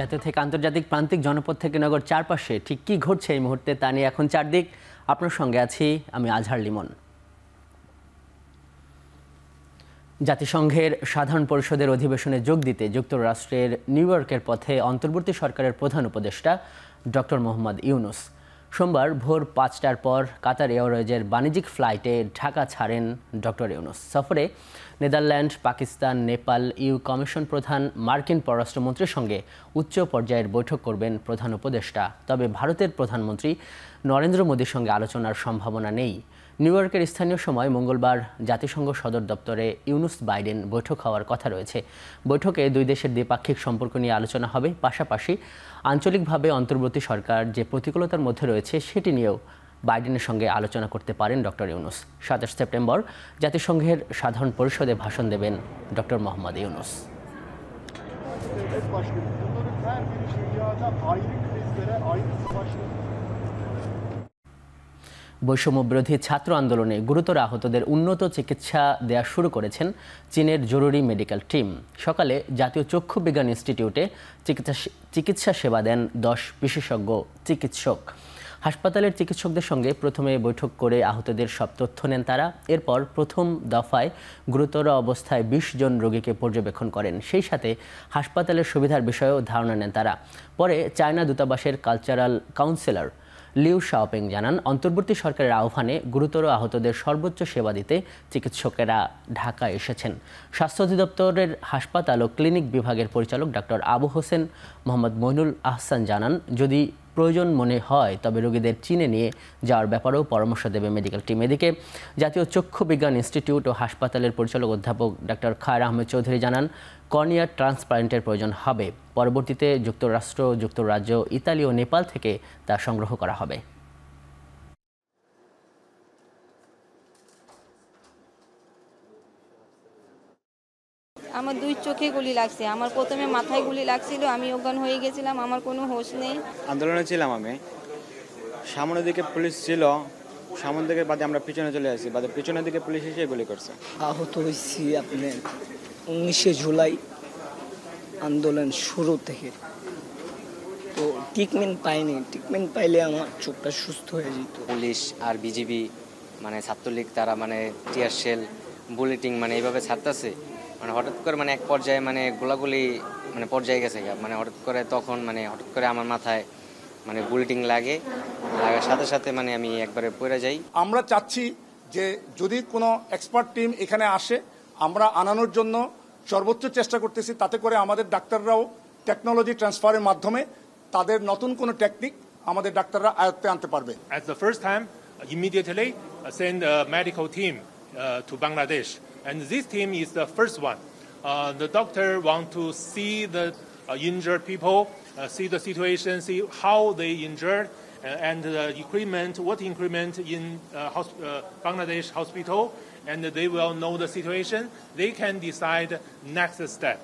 জাতীয় থেকে আন্তর্জাতিক প্রান্তিক জনপদ থেকে নগর চারপাশে ঠিক কি ঘটছে এই মুহূর্তে তা নিয়ে এখন চারদিক আপনার সঙ্গে আছি আমি আজহার লিমন জাতিসংঘের সাধারণ পরিষদের অধিবেশনে যোগ দিতে যুক্তরাষ্ট্রের নিউ পথে অন্তর্বর্তী সরকারের প্রধান উপদেষ্টা ডক্টর মোহাম্মদ ইউনুস সোমবার ভোর পাঁচটার পর কাতার এয়ারওয়েজের বাণিজ্যিক ফ্লাইটে ঢাকা ছাড়েন ডক্টর ইউনুস সফরে Netherland Pakistan Nepal EU commission প্রধান মার্কিন পররাষ্ট্রমন্ত্রীর সঙ্গে উচ্চ পর্যায়ের বৈঠক করবেন প্রধান উপদেষ্টা তবে ভারতের প্রধানমন্ত্রী নরেন্দ্র মোদীর সঙ্গে আলোচনার সম্ভাবনা নেই নিউ স্থানীয় সময় মঙ্গলবার জাতিসংঘ সদর দপ্তরে ইউনুস বাইডেন বৈঠক হওয়ার কথা রয়েছে বৈঠকে দুই দেশের দ্বিপাক্ষিক সম্পর্ক নিয়ে আলোচনা হবে পাশাপাশি আঞ্চলিকভাবে অন্তর্বর্তী সরকার যে প্রতিকূলতার মধ্যে রয়েছে সেটি নিয়েও বাইডেনের সঙ্গে আলোচনা করতে পারেন ডক্টর ইউনুস সাতাশ সেপ্টেম্বর জাতিসংঘের সাধারণ পরিষদে ভাষণ দেবেন doctor Mohammad Yunus ayrı krizlere, ayrı savaşlara বৈষম্যবিরোধী ছাত্র আন্দোলনে গুরুতর আহতদের উন্নত চিকিৎসা দেয়া শুরু করেছেন চীনের জরুরি মেডিকেল টিম সকালে জাতীয় চক্ষু বিজ্ঞান ইনস্টিটিউটে চিকিৎসা চিকিৎসা সেবা দেন দশ বিশেষজ্ঞ চিকিৎসক হাসপাতালের চিকিৎসকদের সঙ্গে প্রথমে বৈঠক করে আহতদের সব তথ্য নেন তারা এরপর প্রথম দফায় গুরুতর অবস্থায় ২০ জন রোগীকে পর্যবেক্ষণ করেন সেই সাথে হাসপাতালের সুবিধার বিষয়েও ধারণা নেন তারা পরে চায়না দূতাবাসের কালচারাল কাউন্সিলর লিউ শাওপিং জানান অন্তর্বর্তী সরকারের আহ্বানে গুরুতর আহতদের সর্বোচ্চ সেবা দিতে চিকিৎসকেরা ঢাকা এসেছেন স্বাস্থ্য অধিদপ্তরের হাসপাতাল ও ক্লিনিক বিভাগের পরিচালক ডক্টর আবু হোসেন মোহাম্মদ মইনুল আহসান জানান যদি প্রয়োজন মনে হয় তবে রোগীদের চিনে নিয়ে যাওয়ার ব্যাপারেও পরামর্শ দেবে মেডিকেল টিম এদিকে জাতীয় চক্ষু বিজ্ঞান ইনস্টিটিউট ও হাসপাতালের পরিচালক অধ্যাপক ডক্টর খায়ের আহমেদ চৌধুরী জানান কর্নিয়ার ট্রান্সপ্লান্টের প্রয়োজন হবে পরবর্তীতে যুক্তরাষ্ট্র যুক্তরাজ্য ইতালি ও নেপাল থেকে তা সংগ্রহ করা হবে আমার দুই চোখে গুলি লাগছে আমার প্রথমে মাথায় গুলি লাগছিল আমি অজ্ঞান হয়ে গেছিলাম আমার কোনো হোশ নেই আন্দোলনে ছিলাম আমি সামনের দিকে পুলিশ ছিল সামনের দিকে বাদে আমরা পিছনে চলে আসি বাদে পিছনের দিকে পুলিশ এসে গুলি করছে আহত হয়েছি আপনি উনিশে জুলাই আন্দোলন শুরু থেকে তো ট্রিটমেন্ট পাইনি ট্রিটমেন্ট পাইলে আমার চোখটা সুস্থ হয়ে যেত পুলিশ আর বিজিবি মানে ছাত্রলীগ তারা মানে টিয়ার সেল বুলেটিং মানে এইভাবে ছাড়তেছে মানে হঠাৎ করে মানে এক পর্যায়ে মানে গোলাগুলি মানে পর্যায়ে গেছে মানে হঠাৎ করে তখন মানে হঠাৎ করে আমার মাথায় মানে বুলেটিং লাগে লাগার সাথে সাথে মানে আমি একবারে পড়ে যাই আমরা চাচ্ছি যে যদি কোনো এক্সপার্ট টিম এখানে আসে আমরা আনানোর জন্য সর্বোচ্চ চেষ্টা করতেছি তাতে করে আমাদের ডাক্তাররাও টেকনোলজি ট্রান্সফারের মাধ্যমে তাদের নতুন কোন টেকনিক আমাদের ডাক্তাররা আয়ত্তে আনতে পারবে as the first time immediately send medical team to Bangladesh and this team is the first one the doctor want to see the injured people see the situation, see how they injured, uh, and the increment, what increment in uh, uh, hosp- Bangladesh hospital, and they will know the situation. They can decide next step.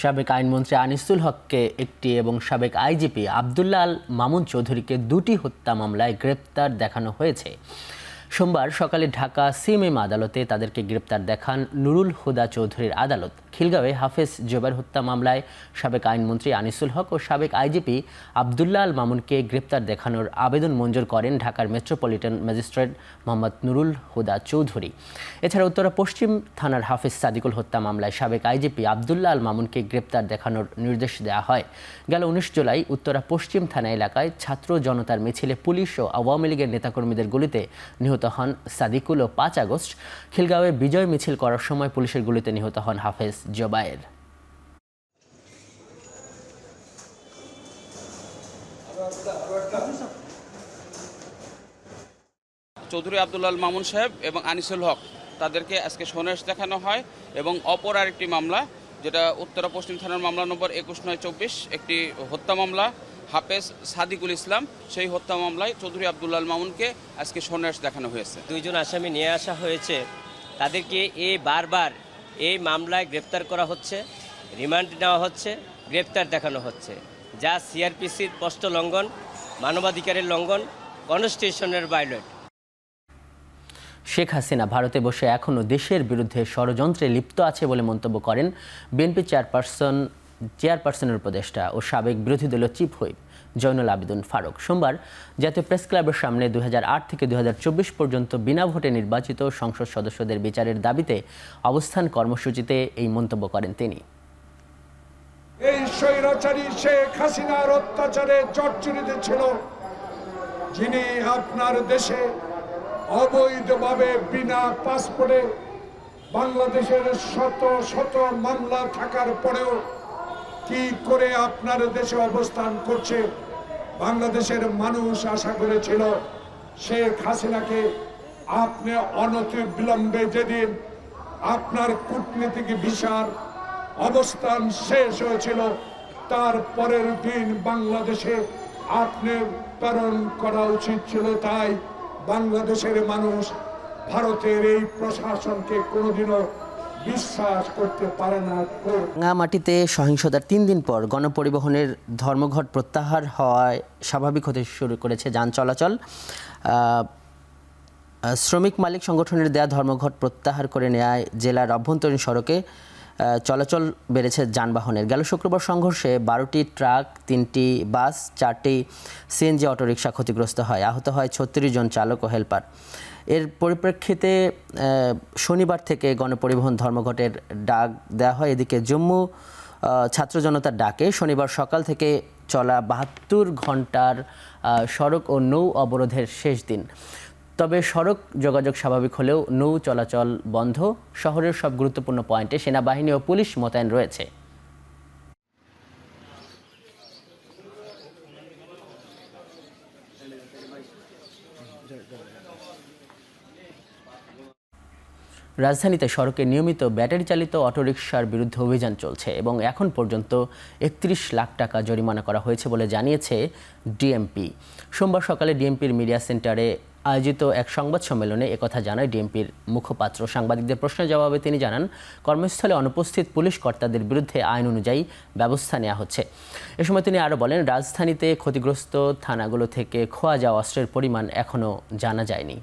সাবেক আইনমন্ত্রী আনিসুল হককে একটি এবং সাবেক IGP আবদুল্লাল Mamun চৌধুরীকে দুটি হত্যা মামলায় গ্রেপ্তার দেখানো হয়েছে সোমবার সকালে ঢাকা সিএমএম আদালতে তাদেরকে গ্রেপ্তার দেখান নুরুল হুদা চৌধুরীর আদালত খিলগাঁওয়ে হাফেজ জোবের হত্যা মামলায় সাবেক আইনমন্ত্রী আনিসুল হক ও সাবেক আইজিপি আবদুল্লাহ আল মামুনকে গ্রেপ্তার দেখানোর আবেদন মঞ্জুর করেন ঢাকার মেট্রোপলিটন ম্যাজিস্ট্রেট মোহাম্মদ নুরুল হুদা চৌধুরী এছাড়া উত্তরা পশ্চিম থানার হাফেজ সাদিকুল হত্যা মামলায় সাবেক আইজিপি আবদুল্লাহ আল মামুনকে গ্রেপ্তার দেখানোর নির্দেশ দেওয়া হয় গেল উনিশ জুলাই উত্তরা পশ্চিম থানা এলাকায় ছাত্র জনতার মিছিলে পুলিশ ও আওয়ামী লীগের নেতাকর্মীদের গুলিতে নিহত হন সাদিকুল ও পাঁচ আগস্ট খিলগাঁওয়ে বিজয় মিছিল করার সময় পুলিশের গুলিতে নিহত হন হাফেজ জবায়ের চৌধুরী আবদুল্লাল মামুন সাহেব এবং আনিসুল হক তাদেরকে আজকে সোনেশ দেখানো হয় এবং অপর আরেকটি মামলা যেটা উত্তরা পশ্চিম থানার মামলা নম্বর একুশ নয় চব্বিশ একটি হত্যা মামলা হাফেজ সাদিকুল ইসলাম সেই হত্যা মামলায় চৌধুরী আবদুল্লাল মামুনকে আজকে সন্ন্যাস দেখানো হয়েছে দুইজন আসামি নিয়ে আসা হয়েছে তাদেরকে এ বারবার এই মামলায় গ্রেপ্তার করা হচ্ছে রিমান্ড নেওয়া হচ্ছে গ্রেপ্তার দেখানো হচ্ছে যা সিআরপিসির স্পষ্ট লঙ্ঘন মানবাধিকারের লঙ্ঘন কনস্টিটিউশনের ভায়োলেট শেখ হাসিনা ভারতে বসে এখনও দেশের বিরুদ্ধে ষড়যন্ত্রে লিপ্ত আছে বলে মন্তব্য করেন বিএনপি চেয়ারপারসন চেয়ারপারসনের উপদেষ্টা ও সাবেক বিরোধী দলের চিফ হুইপ জয়নুল আবেদন ফারুক সোমবার জাতীয় প্রেস ক্লাবের সামনে দুই থেকে দুই পর্যন্ত বিনা ভোটে নির্বাচিত সংসদ সদস্যদের বিচারের দাবিতে অবস্থান কর্মসূচিতে এই মন্তব্য করেন তিনি এই স্বৈরাচারী শেখ হাসিনার অত্যাচারে জর্জরিত ছিল যিনি আপনার দেশে অবৈধভাবে বিনা পাসপোর্টে বাংলাদেশের শত শত মামলা থাকার পরেও কি করে আপনার দেশে অবস্থান করছে বাংলাদেশের মানুষ আশা করেছিল শেখ হাসিনাকে আপনি অনতি বিলম্বে যেদিন আপনার কূটনীতিক ভিসার অবস্থান শেষ হয়েছিল তার পরের দিন বাংলাদেশে আপনি প্রেরণ করা উচিত ছিল তাই বাংলাদেশের মানুষ ভারতের এই প্রশাসনকে কোনোদিনও বিশ্বাস রাঙামাটিতে সহিংসতার তিন দিন পর গণপরিবহনের ধর্মঘট প্রত্যাহার হওয়ায় স্বাভাবিক হতে শুরু করেছে যান চলাচল শ্রমিক মালিক সংগঠনের দেয়া ধর্মঘট প্রত্যাহার করে নেয় জেলার অভ্যন্তরীণ সড়কে চলাচল বেড়েছে যানবাহনের গেল শুক্রবার সংঘর্ষে বারোটি ট্রাক তিনটি বাস চারটি সিএনজি অটোরিকশা ক্ষতিগ্রস্ত হয় আহত হয় ছত্রিশ জন চালক ও হেলপার এর পরিপ্রেক্ষিতে শনিবার থেকে গণপরিবহন ধর্মঘটের ডাক দেওয়া হয় এদিকে জম্মু ছাত্র জনতার ডাকে শনিবার সকাল থেকে চলা বাহাত্তর ঘন্টার সড়ক ও নৌ অবরোধের শেষ দিন তবে সড়ক যোগাযোগ স্বাভাবিক হলেও নৌ চলাচল বন্ধ শহরের সব গুরুত্বপূর্ণ পয়েন্টে সেনাবাহিনী ও পুলিশ মোতায়েন রয়েছে রাজধানীতে সড়কে নিয়মিত ব্যাটারি চালিত অটোরিকশার বিরুদ্ধে অভিযান চলছে এবং এখন পর্যন্ত একত্রিশ লাখ টাকা জরিমানা করা হয়েছে বলে জানিয়েছে ডিএমপি সোমবার সকালে ডিএমপির মিডিয়া সেন্টারে আয়োজিত এক সংবাদ সম্মেলনে একথা জানায় ডিএমপির মুখপাত্র সাংবাদিকদের প্রশ্নের জবাবে তিনি জানান কর্মস্থলে অনুপস্থিত পুলিশ কর্তাদের বিরুদ্ধে আইন অনুযায়ী ব্যবস্থা নেওয়া হচ্ছে এ সময় তিনি আরও বলেন রাজধানীতে ক্ষতিগ্রস্ত থানাগুলো থেকে খোয়া যাওয়া অস্ত্রের পরিমাণ এখনও জানা যায়নি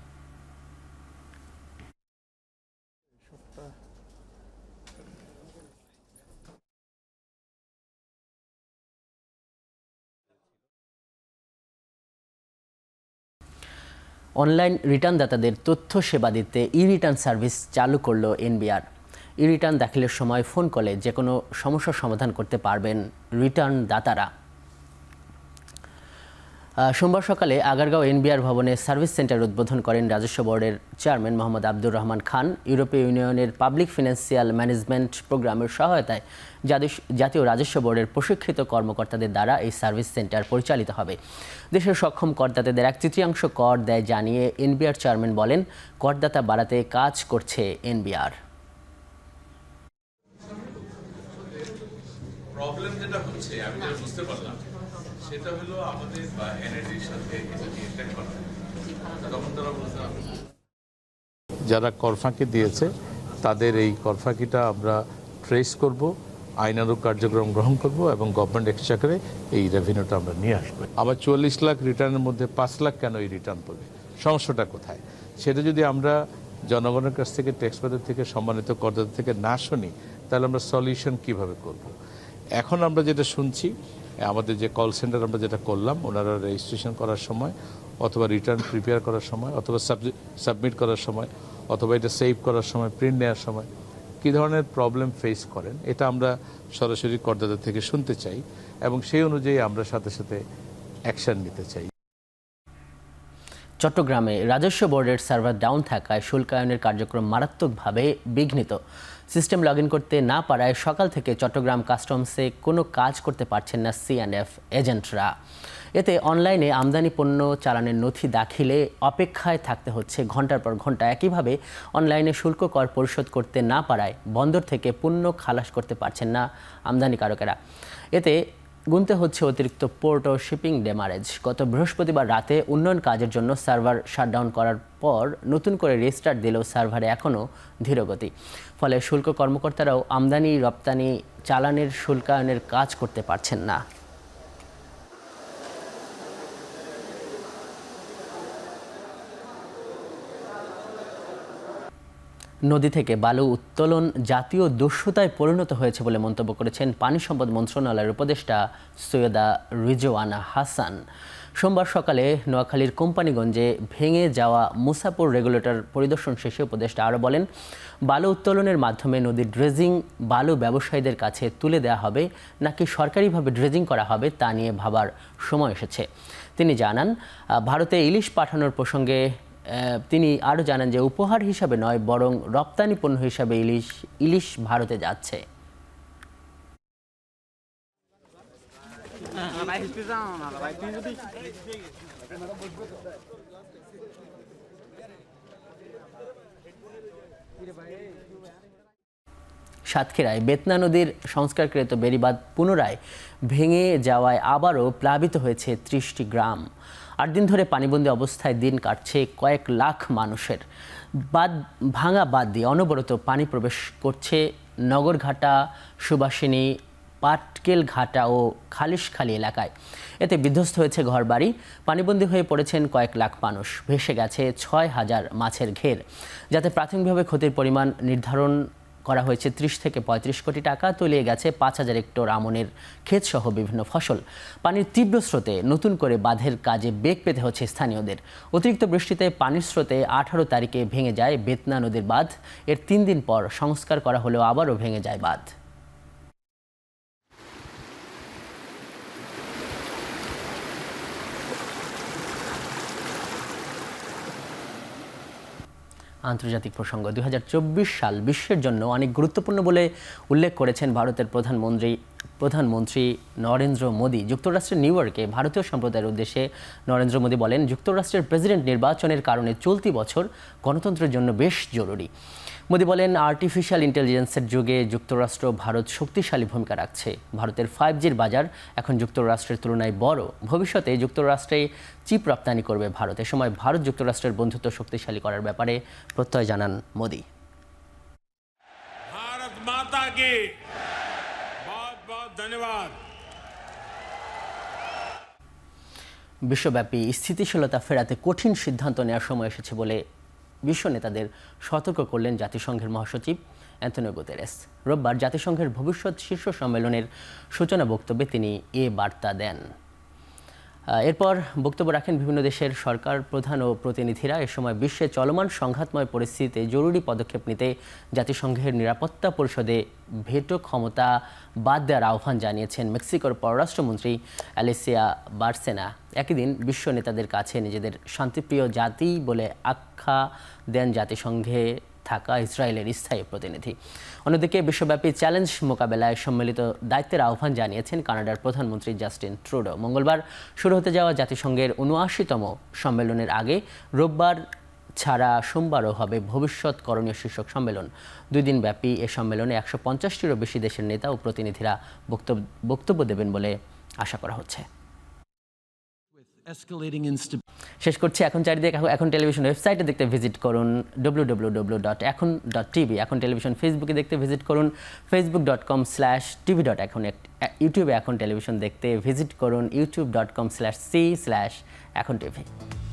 অনলাইন রিটার্নদাতাদের তথ্য সেবা দিতে ই রিটার্ন সার্ভিস চালু করল এনবিআর ই রিটার্ন দাখিলের সময় ফোন কলে যে কোনো সমস্যার সমাধান করতে পারবেন রিটার্ন দাতারা সোমবার সকালে আগারগাঁও এনবিআর ভবনে সার্ভিস সেন্টার উদ্বোধন করেন রাজস্ব বোর্ডের চেয়ারম্যান মোহাম্মদ আব্দুর রহমান খান ইউরোপীয় ইউনিয়নের পাবলিক ফিনান্সিয়াল ম্যানেজমেন্ট প্রোগ্রামের সহায়তায় জাতীয় রাজস্ব বোর্ডের প্রশিক্ষিত কর্মকর্তাদের দ্বারা এই সার্ভিস সেন্টার পরিচালিত হবে দেশের সক্ষম করদাতাদের এক তৃতীয়াংশ কর দেয় জানিয়ে এনবিআর চেয়ারম্যান বলেন করদাতা বাড়াতে কাজ করছে এনবিআর প্রবলেম সেটা হলো আমাদের সাথে তখন তারা যারা করফাঁকি দিয়েছে তাদের এই করফাঁকিটা আমরা ট্রেস করব আইনানুক কার্যক্রম গ্রহণ করব এবং গভর্নমেন্ট এক্সচাকারে এই রেভিনিউটা আমরা নিয়ে আসবো আবার চুয়াল্লিশ লাখ রিটার্নের মধ্যে পাঁচ লাখ কেন এই রিটার্ন পড়বে সমস্যাটা কোথায় সেটা যদি আমরা জনগণের কাছ থেকে ট্যাক্সপেয়ার থেকে সম্মানিত করদাতা থেকে না শুনি তাহলে আমরা সলিউশন কিভাবে করব। এখন আমরা যেটা শুনছি আমাদের যে কল সেন্টার আমরা যেটা করলাম ওনারা রেজিস্ট্রেশন করার সময় অথবা রিটার্ন প্রিপেয়ার করার সময় অথবা সাবমিট করার সময় অথবা এটা সেভ করার সময় প্রিন্ট নেওয়ার সময় কী ধরনের প্রবলেম ফেস করেন এটা আমরা সরাসরি করদাতা থেকে শুনতে চাই এবং সেই অনুযায়ী আমরা সাথে সাথে অ্যাকশান নিতে চাই চট্টগ্রামে রাজস্ব বোর্ডের সার্ভার ডাউন থাকায় শুল্কায়নের কার্যক্রম মারাত্মকভাবে বিঘ্নিত সিস্টেম লগ করতে না পারায় সকাল থেকে চট্টগ্রাম কাস্টমসে কোনো কাজ করতে পারছেন না সিএনএফ এজেন্টরা এতে অনলাইনে আমদানি পণ্য চালানের নথি দাখিলে অপেক্ষায় থাকতে হচ্ছে ঘন্টার পর ঘন্টা একইভাবে অনলাইনে শুল্ক কর পরিশোধ করতে না পারায় বন্দর থেকে পণ্য খালাস করতে পারছেন না আমদানিকারকেরা এতে গুনতে হচ্ছে অতিরিক্ত পোর্ট ও শিপিং ডেমারেজ গত বৃহস্পতিবার রাতে উন্নয়ন কাজের জন্য সার্ভার শাটডাউন করার পর নতুন করে রেস্টার্ট দিলেও সার্ভারে এখনও ধীরগতি ফলে শুল্ক কর্মকর্তারাও আমদানি রপ্তানি চালানের শুল্কায়নের কাজ করতে পারছেন না নদী থেকে বালু উত্তোলন জাতীয় দস্যুতায় পরিণত হয়েছে বলে মন্তব্য করেছেন পানি সম্পদ মন্ত্রণালয়ের উপদেষ্টা সৈয়দা রিজওয়ানা হাসান সোমবার সকালে নোয়াখালীর কোম্পানিগঞ্জে ভেঙে যাওয়া মুসাপুর রেগুলেটর পরিদর্শন শেষে উপদেষ্টা আরও বলেন বালু উত্তোলনের মাধ্যমে নদীর ড্রেজিং বালু ব্যবসায়ীদের কাছে তুলে দেওয়া হবে নাকি সরকারিভাবে ড্রেজিং করা হবে তা নিয়ে ভাবার সময় এসেছে তিনি জানান ভারতে ইলিশ পাঠানোর প্রসঙ্গে তিনি আরও জানান যে উপহার হিসাবে নয় বরং রপ্তানি পণ্য হিসাবে ইলিশ ইলিশ ভারতে যাচ্ছে সাতক্ষীরায় বেতনা নদীর সংস্কারকৃত বেড়িবাঁধ পুনরায় ভেঙে যাওয়ায় আবারও প্লাবিত হয়েছে ত্রিশটি গ্রাম আট দিন ধরে পানিবন্দী অবস্থায় দিন কাটছে কয়েক লাখ মানুষের বাদ ভাঙা বাদ দিয়ে অনবরত পানি প্রবেশ করছে নগরঘাটা সুবাসিনী পাটকেল ঘাটা ও খালিশখালি এলাকায় এতে বিধ্বস্ত হয়েছে ঘরবাড়ি পানিবন্দী হয়ে পড়েছেন কয়েক লাখ মানুষ ভেসে গেছে ছয় হাজার মাছের ঘের যাতে প্রাথমিকভাবে ক্ষতির পরিমাণ নির্ধারণ করা হয়েছে ত্রিশ থেকে পঁয়ত্রিশ কোটি টাকা তলিয়ে গেছে পাঁচ হাজার হেক্টর আমনের ক্ষেতসহ বিভিন্ন ফসল পানির তীব্র স্রোতে নতুন করে বাঁধের কাজে বেগ পেতে হচ্ছে স্থানীয়দের অতিরিক্ত বৃষ্টিতে পানির স্রোতে আঠারো তারিখে ভেঙে যায় বেতনা নদীর বাঁধ এর তিন দিন পর সংস্কার করা হলেও আবারও ভেঙে যায় বাঁধ আন্তর্জাতিক প্রসঙ্গ দুই সাল বিশ্বের জন্য অনেক গুরুত্বপূর্ণ বলে উল্লেখ করেছেন ভারতের প্রধানমন্ত্রী প্রধানমন্ত্রী নরেন্দ্র মোদী যুক্তরাষ্ট্রের নিউ ইয়র্কে ভারতীয় সম্প্রদায়ের উদ্দেশ্যে নরেন্দ্র মোদী বলেন যুক্তরাষ্ট্রের প্রেসিডেন্ট নির্বাচনের কারণে চলতি বছর গণতন্ত্রের জন্য বেশ জরুরি মোদি বলেন আর্টিফিশিয়াল ইন্টেলিজেন্সের যুগে যুক্তরাষ্ট্র ভারত শক্তিশালী ভূমিকা রাখছে ভারতের ফাইভ জির বাজার এখন যুক্তরাষ্ট্রের তুলনায় বড় ভবিষ্যতে যুক্তরাষ্ট্রে চিপ রপ্তানি করবে ভারত এ সময় ভারত যুক্তরাষ্ট্রের বন্ধুত্ব শক্তিশালী করার ব্যাপারে প্রত্যয় জানান মোদি ভারত ধন্যবাদ বিশ্বব্যাপী স্থিতিশীলতা ফেরাতে কঠিন সিদ্ধান্ত নেওয়ার সময় এসেছে বলে বিশ্ব নেতাদের সতর্ক করলেন জাতিসংঘের মহাসচিব অ্যান্থনিও গুতেরেস রোববার জাতিসংঘের ভবিষ্যৎ শীর্ষ সম্মেলনের সূচনা বক্তব্যে তিনি এ বার্তা দেন এরপর বক্তব্য রাখেন বিভিন্ন দেশের সরকার প্রধান ও প্রতিনিধিরা এ সময় বিশ্বে চলমান সংঘাতময় পরিস্থিতিতে জরুরি পদক্ষেপ নিতে জাতিসংঘের নিরাপত্তা পরিষদে ভেটো ক্ষমতা বাদ দেওয়ার আহ্বান জানিয়েছেন মেক্সিকোর পররাষ্ট্রমন্ত্রী অ্যালেসিয়া বার্সেনা একই দিন বিশ্ব নেতাদের কাছে নিজেদের শান্তিপ্রিয় জাতি বলে আখ্যা দেন জাতিসংঘে থাকা ইসরায়েলের স্থায়ী প্রতিনিধি অন্যদিকে বিশ্বব্যাপী চ্যালেঞ্জ মোকাবেলায় সম্মিলিত দায়িত্বের আহ্বান জানিয়েছেন কানাডার প্রধানমন্ত্রী জাস্টিন ট্রুডো মঙ্গলবার শুরু হতে যাওয়া জাতিসংঘের উনআশিতম সম্মেলনের আগে রোববার ছাড়া সোমবারও হবে ভবিষ্যৎ করণীয় শীর্ষক সম্মেলন দুই দিনব্যাপী এ সম্মেলনে একশো পঞ্চাশটিরও বেশি দেশের নেতা ও প্রতিনিধিরা বক্তব্য দেবেন বলে আশা করা হচ্ছে শেষ করছি এখন চারিদিকে এখন টেলিভিশন ওয়েবসাইটে দেখতে ভিজিট করুন W W W dot Ekhon dot TV Ekhon television ফেসবুকে দেখতে ভিজিট করুন Facebook dot com slash TV dot Ekhon ইউটিউবে এখন টেলিভিশন দেখতে ভিজিট করুন YouTube dot com slash C slash Ekhon TV